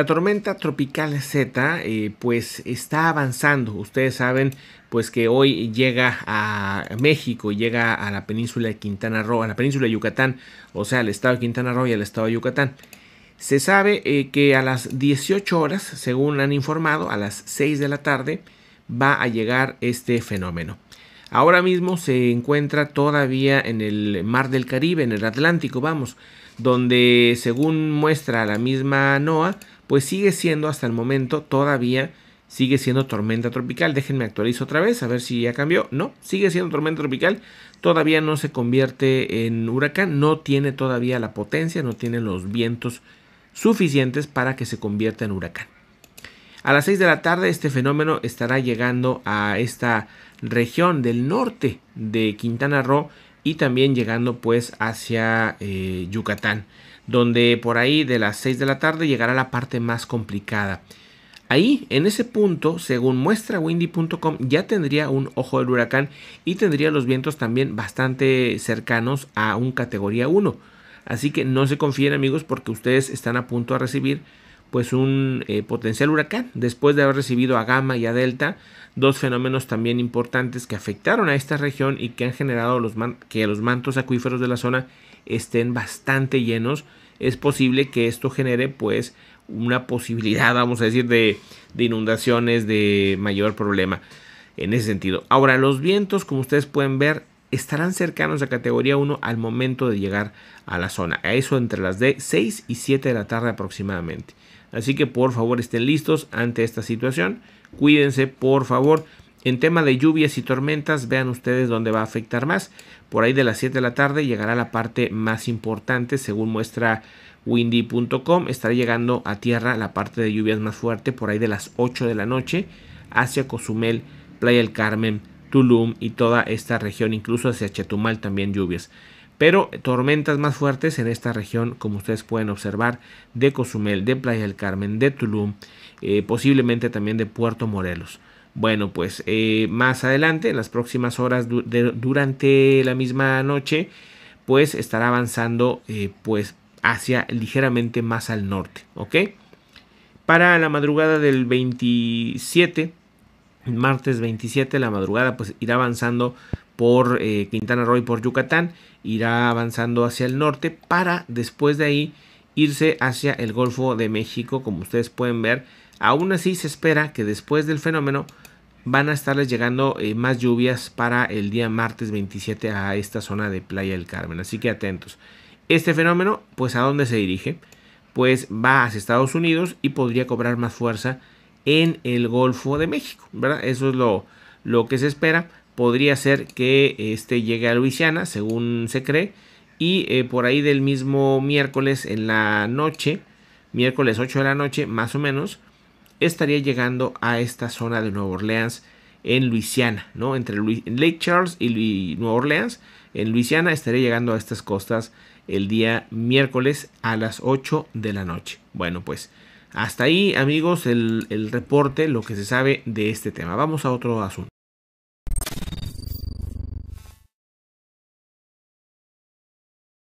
La tormenta tropical Z eh, pues está avanzando. Ustedes saben pues que hoy llega a México, llega a la península de Quintana Roo, a la península de Yucatán, o sea, al estado de Quintana Roo y al estado de Yucatán. Se sabe eh, que a las 18 horas, según han informado, a las 6 de la tarde va a llegar este fenómeno. Ahora mismo se encuentra todavía en el mar del Caribe, en el Atlántico, vamos, donde según muestra la misma NOAA, pues sigue siendo hasta el momento todavía sigue siendo tormenta tropical. Déjenme actualizar otra vez a ver si ya cambió. No, sigue siendo tormenta tropical. Todavía no se convierte en huracán. No tiene todavía la potencia, no tiene los vientos suficientes para que se convierta en huracán. A las 6 de la tarde este fenómeno estará llegando a esta región del norte de Quintana Roo y también llegando pues hacia eh, Yucatán donde por ahí de las 6 de la tarde llegará la parte más complicada. Ahí, en ese punto, según muestra windy.com, ya tendría un ojo del huracán y tendría los vientos también bastante cercanos a un categoría 1. Así que no se confíen amigos porque ustedes están a punto de recibir pues un eh, potencial huracán, después de haber recibido a Gamma y a Delta, dos fenómenos también importantes que afectaron a esta región y que han generado los que los mantos acuíferos de la zona estén bastante llenos. Es posible que esto genere pues una posibilidad, vamos a decir, de, de inundaciones, de mayor problema en ese sentido. Ahora, los vientos, como ustedes pueden ver, estarán cercanos a categoría 1 al momento de llegar a la zona. A eso entre las de 6 y 7 de la tarde aproximadamente. Así que por favor estén listos ante esta situación. Cuídense, por favor. En tema de lluvias y tormentas, vean ustedes dónde va a afectar más. Por ahí de las 7 de la tarde llegará la parte más importante, según muestra windy.com. Estará llegando a tierra la parte de lluvias más fuerte por ahí de las 8 de la noche hacia Cozumel, Playa del Carmen, Tulum y toda esta región, incluso hacia Chetumal también lluvias pero tormentas más fuertes en esta región, como ustedes pueden observar, de Cozumel, de Playa del Carmen, de Tulum, eh, posiblemente también de Puerto Morelos. Bueno, pues eh, más adelante, en las próximas horas durante la misma noche, pues estará avanzando eh, pues hacia ligeramente más al norte, ¿ok? Para la madrugada del 27, martes 27, la madrugada pues irá avanzando por eh, Quintana Roo y por Yucatán, irá avanzando hacia el norte para después de ahí irse hacia el Golfo de México, como ustedes pueden ver. Aún así se espera que después del fenómeno van a estarles llegando eh, más lluvias para el día martes 27 a esta zona de Playa del Carmen, así que atentos. Este fenómeno, pues a dónde se dirige? Pues va hacia Estados Unidos y podría cobrar más fuerza en el Golfo de México, ¿verdad? Eso es lo, lo que se espera podría ser que este llegue a Luisiana, según se cree. Y eh, por ahí del mismo miércoles en la noche, miércoles 8 de la noche más o menos, estaría llegando a esta zona de Nueva Orleans en Luisiana, ¿no? Entre Lake Charles y Nueva Orleans, en Luisiana estaría llegando a estas costas el día miércoles a las 8 de la noche. Bueno, pues hasta ahí amigos el, el reporte, lo que se sabe de este tema. Vamos a otro asunto.